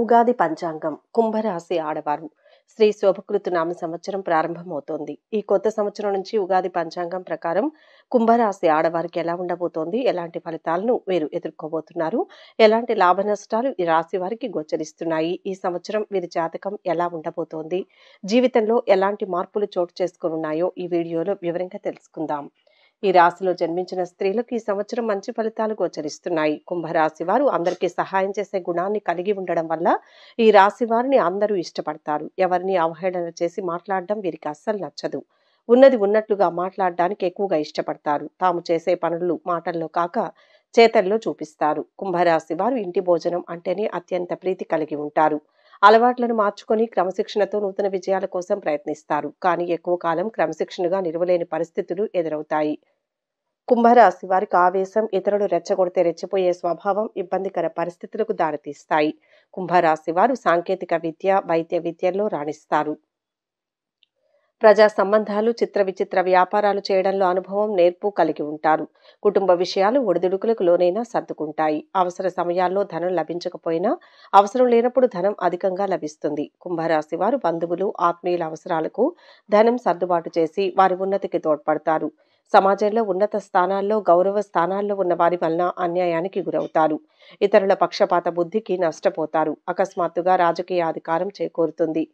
ఉగాది పంచాంగం కుంభరాశి ఆడవారు శ్రీ శోభకృతు నామ సంవత్సరం ప్రారంభమవుతోంది ఈ కొత్త సంవత్సరం నుంచి ఉగాది పంచాంగం ప్రకారం కుంభరాశి ఆడవారికి ఎలా ఉండబోతోంది ఎలాంటి ఫలితాలను వీరు ఎదుర్కోబోతున్నారు ఎలాంటి లాభ నష్టాలు ఈ రాశి వారికి గోచరిస్తున్నాయి ఈ సంవత్సరం వీరి జాతకం ఎలా ఉండబోతోంది జీవితంలో ఎలాంటి మార్పులు చోటు చేసుకున్నాయో ఈ వీడియోలో వివరంగా తెలుసుకుందాం ఈ రాశిలో జన్మించిన స్త్రీలకు ఈ సంవత్సరం మంచి ఫలితాలు గోచరిస్తున్నాయి కుంభరాశి వారు అందరికీ సహాయం చేసే గుణాన్ని కలిగి ఉండడం వల్ల ఈ రాశి వారిని అందరూ ఇష్టపడతారు ఎవరిని అవహేళన చేసి మాట్లాడడం వీరికి అస్సలు నచ్చదు ఉన్నది ఉన్నట్లుగా మాట్లాడడానికి ఎక్కువగా ఇష్టపడతారు తాము చేసే పనులు మాటల్లో కాక చేతల్లో చూపిస్తారు కుంభరాశి వారు ఇంటి భోజనం అంటేనే అత్యంత ప్రీతి కలిగి ఉంటారు అలవాట్లను మార్చుకొని క్రమశిక్షణతో నూతన విజయాల కోసం ప్రయత్నిస్తారు కానీ ఎక్కువ కాలం క్రమశిక్షణగా నిలవలేని పరిస్థితులు ఎదురవుతాయి కుంభరాశి వారికి ఆవేశం ఇతరులు రెచ్చగొడితే రెచ్చిపోయే స్వభావం ఇబ్బందికర పరిస్థితులకు దారితీస్తాయి కుంభరాశి వారు సాంకేతిక విద్య వైద్య విద్యల్లో రాణిస్తారు ప్రజా సంబంధాలు చిత్ర విచిత్ర వ్యాపారాలు చేయడంలో అనుభవం నేర్పు కలిగి ఉంటారు కుటుంబ విషయాలు ఒడిదుడుకులకు లోనైనా సర్దుకుంటాయి అవసర సమయాల్లో ధనం లభించకపోయినా అవసరం లేనప్పుడు ధనం అధికంగా లభిస్తుంది కుంభరాశి వారు బంధువులు ఆత్మీయుల అవసరాలకు ధనం సర్దుబాటు చేసి వారి ఉన్నతికి తోడ్పడతారు సమాజంలో ఉన్నత స్థానాల్లో గౌరవ స్థానాల్లో ఉన్న వారి వలన అన్యాయానికి గురవుతారు ఇతరుల పక్షపాత బుద్ధికి నష్టపోతారు అకస్మాత్తుగా రాజకీయ అధికారం చేకూరుతుంది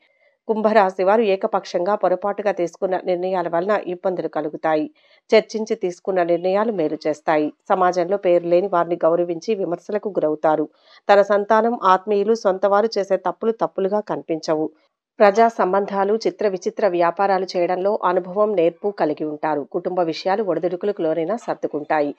కుంభరాశి వారు ఏకపక్షంగా పొరపాటుగా తీసుకున్న నిర్ణయాల వలన ఇబ్బందులు కలుగుతాయి చర్చించి తీసుకున్న నిర్ణయాలు మేలు చేస్తాయి సమాజంలో పేరు లేని వారిని గౌరవించి విమర్శలకు గురవుతారు తన సంతానం ఆత్మీయులు సొంతవారు చేసే తప్పులు తప్పులుగా కనిపించవు ప్రజా సంబంధాలు చిత్ర విచిత్ర వ్యాపారాలు చేయడంలో అనుభవం నేర్పు కలిగి ఉంటారు కుటుంబ విషయాలు ఒడిదుడుకులకు లోనైనా సర్దుకుంటాయి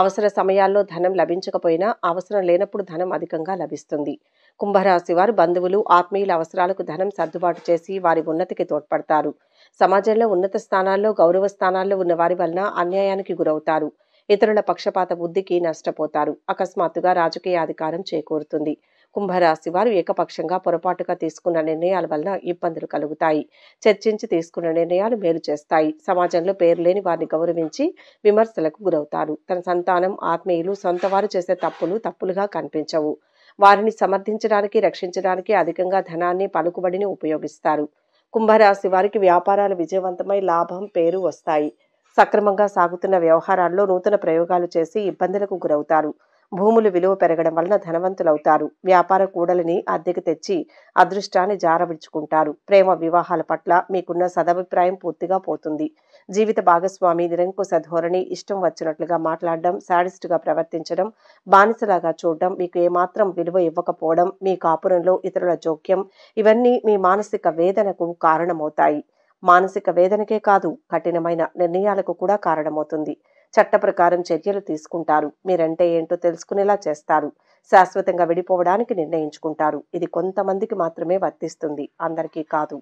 అవసర సమయాల్లో ధనం లభించకపోయినా అవసరం లేనప్పుడు ధనం అధికంగా లభిస్తుంది కుంభరాశి వారు బంధువులు ఆత్మీయుల అవసరాలకు ధనం సర్దుబాటు చేసి వారి ఉన్నతికి తోడ్పడతారు సమాజంలో ఉన్నత స్థానాల్లో గౌరవ స్థానాల్లో ఉన్న వారి వలన అన్యాయానికి గురవుతారు ఇతరుల పక్షపాత బుద్ధికి నష్టపోతారు అకస్మాత్తుగా రాజకీయ అధికారం చేకూరుతుంది కుంభరాశి వారు ఏకపక్షంగా పొరపాటుగా తీసుకున్న నిర్ణయాల వలన ఇబ్బందులు కలుగుతాయి చర్చించి తీసుకున్న నిర్ణయాలు మేలు చేస్తాయి సమాజంలో పేరు లేని వారిని గౌరవించి విమర్శలకు గురవుతారు తన సంతానం ఆత్మీయులు సొంత వారు చేసే తప్పులు తప్పులుగా కనిపించవు వారిని సమర్థించడానికి రక్షించడానికి అధికంగా ధనాన్ని పలుకుబడిని ఉపయోగిస్తారు కుంభరాశి వారికి వ్యాపారాలు విజయవంతమై లాభం పేరు వస్తాయి సక్రమంగా సాగుతున్న వ్యవహారాల్లో నూతన ప్రయోగాలు చేసి ఇబ్బందులకు గురవుతారు భూములు విలువ పెరగడం వలన ధనవంతులవుతారు వ్యాపార కూడలిని అద్దెకు తెచ్చి అదృష్టాన్ని జారవిడ్చుకుంటారు ప్రేమ వివాహాల పట్ల మీకున్న సదభిప్రాయం పూర్తిగా పోతుంది జీవిత భాగస్వామి నిరంకుశ ధోరణి ఇష్టం వచ్చినట్లుగా మాట్లాడడం శాడిస్టుగా ప్రవర్తించడం బానిసలాగా చూడడం మీకు ఏమాత్రం విలువ ఇవ్వకపోవడం మీ కాపురంలో ఇతరుల జోక్యం ఇవన్నీ మీ మానసిక వేదనకు కారణమవుతాయి మానసిక వేదనకే కాదు కఠినమైన నిర్ణయాలకు కూడా కారణమవుతుంది చట్ట ప్రకారం చర్యలు తీసుకుంటారు మీరంటే ఏంటో తెలుసుకునేలా చేస్తారు శాశ్వతంగా విడిపోవడానికి నిర్ణయించుకుంటారు ఇది కొంతమందికి మాత్రమే వర్తిస్తుంది అందరికీ కాదు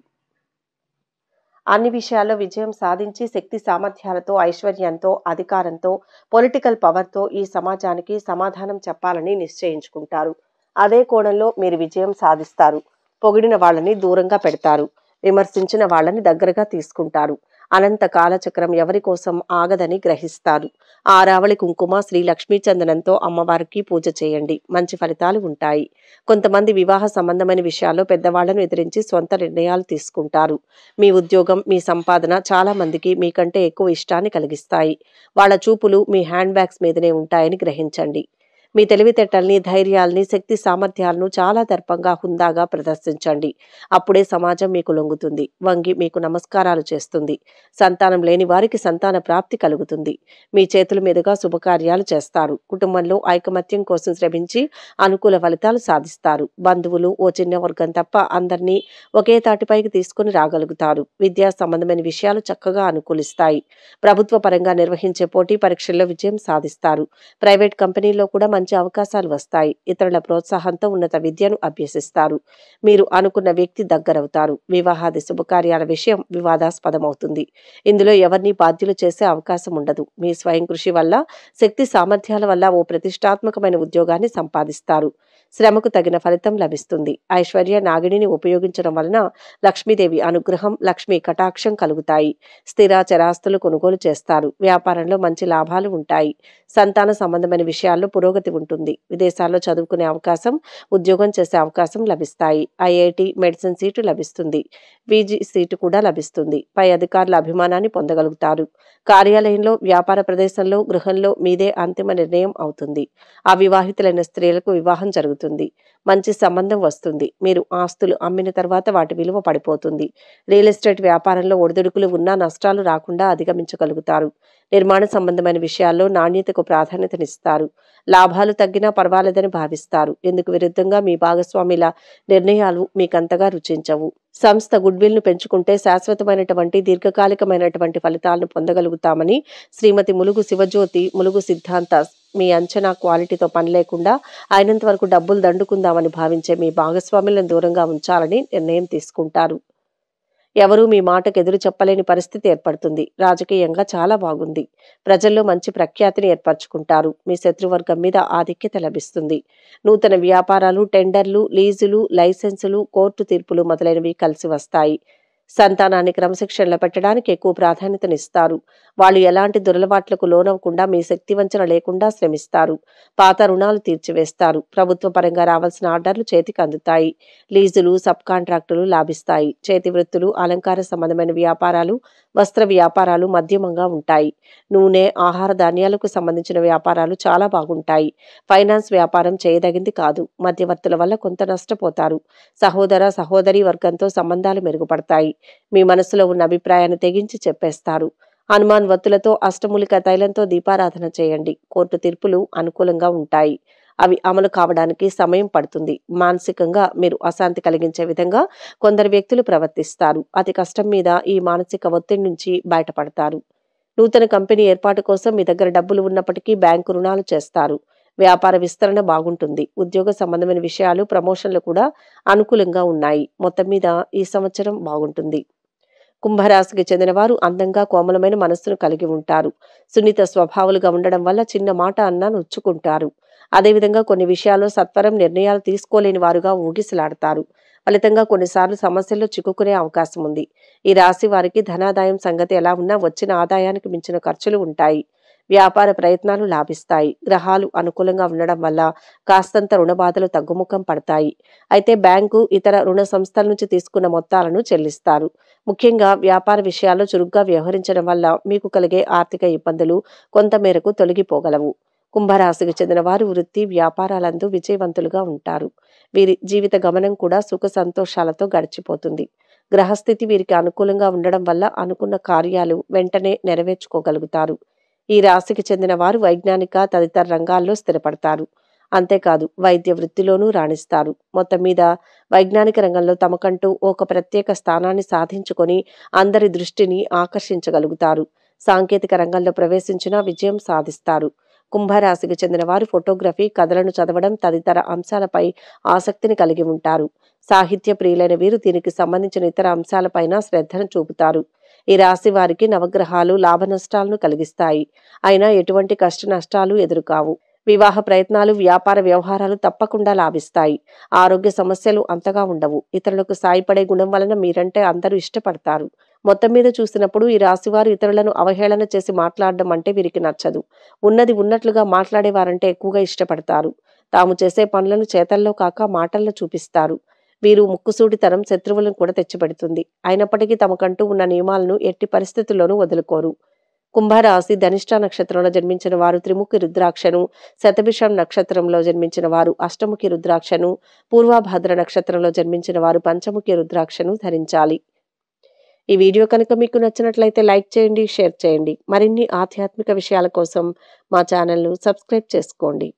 అన్ని విషయాల్లో విజయం సాధించి శక్తి సామర్థ్యాలతో ఐశ్వర్యంతో అధికారంతో పొలిటికల్ పవర్తో ఈ సమాజానికి సమాధానం చెప్పాలని నిశ్చయించుకుంటారు అదే కోణంలో మీరు విజయం సాధిస్తారు పొగిడిన వాళ్ళని దూరంగా పెడతారు విమర్శించిన వాళ్ళని దగ్గరగా తీసుకుంటారు అనంత కాలచక్రం ఎవరి కోసం ఆగదని గ్రహిస్తారు ఆరావళి కుంకుమ శ్రీ లక్ష్మీచందనంతో అమ్మవారికి పూజ చేయండి మంచి ఫలితాలు ఉంటాయి కొంతమంది వివాహ సంబంధమైన విషయాల్లో పెద్దవాళ్లను ఎదిరించి సొంత నిర్ణయాలు తీసుకుంటారు మీ ఉద్యోగం మీ సంపాదన చాలా మందికి మీకంటే ఎక్కువ ఇష్టాన్ని కలిగిస్తాయి వాళ్ళ చూపులు మీ హ్యాండ్ బ్యాగ్స్ మీదనే ఉంటాయని గ్రహించండి మీ తెలివితేటల్ని ధైర్యాల్ని శక్తి సామర్థ్యాలను చాలా దర్పంగా హుందాగా ప్రదర్శించండి అప్పుడే సమాజం మీకు లొంగుతుంది వంగి మీకు నమస్కారాలు చేస్తుంది సంతానం లేని వారికి సంతాన ప్రాప్తి కలుగుతుంది మీ చేతుల మీదుగా శుభకార్యాలు చేస్తారు కుటుంబంలో ఐకమత్యం కోసం శ్రమించి అనుకూల ఫలితాలు సాధిస్తారు బంధువులు ఓ చిన్న వర్గం తప్ప అందరినీ ఒకే తాటిపైకి తీసుకుని రాగలుగుతారు విద్యా సంబంధమైన విషయాలు చక్కగా అనుకూలిస్తాయి ప్రభుత్వ పరంగా నిర్వహించే పోటీ పరీక్షల్లో విజయం సాధిస్తారు ప్రైవేట్ కంపెనీల్లో కూడా మంచి అవకాశాలు వస్తాయి ఇతరుల ప్రోత్సాహంతో ఉన్నత విద్యను అభ్యసిస్తారు మీరు అనుకున్న వ్యక్తి దగ్గరవుతారు వివాహాది శుభకార్యాల విషయం వివాదాస్పదమవుతుంది ఇందులో ఎవరిని బాధ్యులు చేసే అవకాశం ఉండదు మీ స్వయం కృషి వల్ల శక్తి సామర్థ్యాల వల్ల ఓ ప్రతిష్టాత్మకమైన ఉద్యోగాన్ని సంపాదిస్తారు శ్రమకు తగిన ఫలితం లభిస్తుంది ఐశ్వర్య నాగిడిని ఉపయోగించడం వలన లక్ష్మీదేవి అనుగ్రహం లక్ష్మీ కటాక్షం కలుగుతాయి స్థిర చరాస్తులు కొనుగోలు చేస్తారు వ్యాపారంలో మంచి లాభాలు ఉంటాయి సంతాన సంబంధమైన విషయాల్లో పురోగతి ఉంటుంది విదేశాల్లో చదువుకునే అవకాశం ఉద్యోగం చేసే అవకాశం లభిస్తాయి ఐఐటి మెడిసిన్ సీటు లభిస్తుంది పీజీ సీటు కూడా లభిస్తుంది పై అధికారుల అభిమానాన్ని పొందగలుగుతారు కార్యాలయంలో వ్యాపార ప్రదేశంలో గృహంలో మీదే అంతిమ నిర్ణయం అవుతుంది అవివాహితులైన స్త్రీలకు వివాహం జరుగుతుంది పెరుగుతుంది మంచి సంబంధం వస్తుంది మీరు ఆస్తులు అమ్మిన తర్వాత వాటి విలువ పడిపోతుంది రియల్ ఎస్టేట్ వ్యాపారంలో ఒడిదుడుకులు ఉన్నా నష్టాలు రాకుండా అధిగమించగలుగుతారు నిర్మాణ సంబంధమైన విషయాల్లో నాణ్యతకు ప్రాధాన్యతనిస్తారు లాభాలు తగ్గినా పర్వాలేదని భావిస్తారు ఎందుకు విరుద్ధంగా మీ భాగస్వామిల నిర్ణయాలు మీకంతగా రుచించవు సంస్థ గుడ్విల్ను పెంచుకుంటే శాశ్వతమైనటువంటి దీర్ఘకాలికమైనటువంటి ఫలితాలను పొందగలుగుతామని శ్రీమతి ములుగు శివజ్యోతి ములుగు సిద్ధాంత మీ అంచనా క్వాలిటీతో పని లేకుండా అయినంత వరకు డబ్బులు దండుకుందామని భావించే మీ భాగస్వాములను దూరంగా ఉంచాలని నిర్ణయం తీసుకుంటారు ఎవరూ మీ మాటకు ఎదురు చెప్పలేని పరిస్థితి ఏర్పడుతుంది రాజకీయంగా చాలా బాగుంది ప్రజల్లో మంచి ప్రఖ్యాతిని ఏర్పరచుకుంటారు మీ శత్రువర్గం మీద ఆధిక్యత లభిస్తుంది నూతన వ్యాపారాలు టెండర్లు లీజులు లైసెన్సులు కోర్టు తీర్పులు మొదలైనవి కలిసి వస్తాయి సంతానాన్ని క్రమశిక్షణలో పెట్టడానికి ఎక్కువ ప్రాధాన్యతనిస్తారు వాళ్ళు ఎలాంటి దురలవాట్లకు లోనవ్వకుండా మీ శక్తి వంచన లేకుండా శ్రమిస్తారు పాత రుణాలు తీర్చివేస్తారు ప్రభుత్వ పరంగా రావాల్సిన ఆర్డర్లు చేతికి అందుతాయి లీజులు సబ్ కాంట్రాక్టులు లాభిస్తాయి చేతి వృత్తులు అలంకార సంబంధమైన వ్యాపారాలు వస్త్ర వ్యాపారాలు మధ్యమంగా ఉంటాయి నూనె ఆహార ధాన్యాలకు సంబంధించిన వ్యాపారాలు చాలా బాగుంటాయి ఫైనాన్స్ వ్యాపారం చేయదగింది కాదు మధ్యవర్తుల వల్ల కొంత నష్టపోతారు సహోదర సహోదరి వర్గంతో సంబంధాలు మెరుగుపడతాయి మీ మనసులో ఉన్న అభిప్రాయాన్ని తెగించి చెప్పేస్తారు హనుమాన్ వత్తులతో అష్టమూలిక తైలంతో దీపారాధన చేయండి కోర్టు తీర్పులు అనుకూలంగా ఉంటాయి అవి అమలు కావడానికి సమయం పడుతుంది మానసికంగా మీరు అశాంతి కలిగించే విధంగా కొందరు వ్యక్తులు ప్రవర్తిస్తారు అతి కష్టం మీద ఈ మానసిక ఒత్తిడి నుంచి బయటపడతారు నూతన కంపెనీ ఏర్పాటు కోసం మీ దగ్గర డబ్బులు ఉన్నప్పటికీ బ్యాంకు రుణాలు చేస్తారు వ్యాపార విస్తరణ బాగుంటుంది ఉద్యోగ సంబంధమైన విషయాలు ప్రమోషన్లు కూడా అనుకూలంగా ఉన్నాయి మొత్తం మీద ఈ సంవత్సరం బాగుంటుంది కుంభరాశికి చెందినవారు అందంగా కోమలమైన మనస్సును కలిగి ఉంటారు సున్నిత స్వభావాలుగా ఉండడం వల్ల చిన్న మాట అన్నా నొచ్చుకుంటారు అదేవిధంగా కొన్ని విషయాల్లో సత్వరం నిర్ణయాలు తీసుకోలేని వారుగా ఊగిసలాడతారు ఫలితంగా కొన్నిసార్లు సమస్యల్లో చిక్కుకునే అవకాశం ఉంది ఈ రాశి వారికి ధనాదాయం సంగతి ఎలా ఉన్నా వచ్చిన ఆదాయానికి మించిన ఖర్చులు ఉంటాయి వ్యాపార ప్రయత్నాలు లాభిస్తాయి గ్రహాలు అనుకూలంగా ఉండడం వల్ల కాస్తంత రుణ బాధలు తగ్గుముఖం పడతాయి అయితే బ్యాంకు ఇతర రుణ సంస్థల నుంచి తీసుకున్న మొత్తాలను చెల్లిస్తారు ముఖ్యంగా వ్యాపార విషయాల్లో చురుగ్గా వ్యవహరించడం వల్ల మీకు కలిగే ఆర్థిక ఇబ్బందులు కొంతమేరకు తొలగిపోగలవు కుంభరాశికి చెందిన వారు వృత్తి వ్యాపారాలందు విజయవంతులుగా ఉంటారు వీరి జీవిత గమనం కూడా సుఖ సంతోషాలతో గడిచిపోతుంది గ్రహస్థితి వీరికి అనుకూలంగా ఉండడం వల్ల అనుకున్న కార్యాలు వెంటనే నెరవేర్చుకోగలుగుతారు ఈ రాశికి చెందిన వారు వైజ్ఞానిక తదితర రంగాల్లో స్థిరపడతారు అంతేకాదు వైద్య వృత్తిలోనూ రాణిస్తారు మొత్తం మీద వైజ్ఞానిక రంగంలో తమకంటూ ఒక ప్రత్యేక స్థానాన్ని సాధించుకొని అందరి దృష్టిని ఆకర్షించగలుగుతారు సాంకేతిక రంగంలో ప్రవేశించిన విజయం సాధిస్తారు కుంభరాశికి చెందిన వారు ఫోటోగ్రఫీ కథలను చదవడం తదితర అంశాలపై ఆసక్తిని కలిగి ఉంటారు సాహిత్య ప్రియులైన వీరు దీనికి సంబంధించిన ఇతర అంశాలపైన శ్రద్ధను చూపుతారు ఈ రాశి వారికి నవగ్రహాలు లాభ నష్టాలను కలిగిస్తాయి అయినా ఎటువంటి కష్ట నష్టాలు ఎదురుకావు వివాహ ప్రయత్నాలు వ్యాపార వ్యవహారాలు తప్పకుండా లాభిస్తాయి ఆరోగ్య సమస్యలు అంతగా ఉండవు ఇతరులకు సాయపడే గుణం వలన మీరంటే అందరూ ఇష్టపడతారు మొత్తం మీద చూసినప్పుడు ఈ రాశివారు ఇతరులను అవహేళన చేసి మాట్లాడడం అంటే వీరికి నచ్చదు ఉన్నది ఉన్నట్లుగా మాట్లాడేవారంటే ఎక్కువగా ఇష్టపడతారు తాము చేసే పనులను చేతల్లో కాక మాటల్లో చూపిస్తారు వీరు ముక్కుసూటితనం శత్రువులను కూడా తెచ్చిపెడుతుంది అయినప్పటికీ తమకంటూ ఉన్న నియమాలను ఎట్టి పరిస్థితుల్లోనూ వదులుకోరు కుంభరాశి ధనిష్ట నక్షత్రంలో జన్మించిన వారు త్రిముఖి రుద్రాక్షను శతభిషం నక్షత్రంలో జన్మించిన వారు అష్టముఖి రుద్రాక్షను పూర్వాభాద్ర నక్షత్రంలో జన్మించిన వారు పంచముఖి రుద్రాక్షను ధరించాలి ఈ వీడియో కనుక మీకు నచ్చినట్లయితే లైక్ చేయండి షేర్ చేయండి మరిన్ని ఆధ్యాత్మిక విషయాల కోసం మా ఛానల్ను సబ్స్క్రైబ్ చేసుకోండి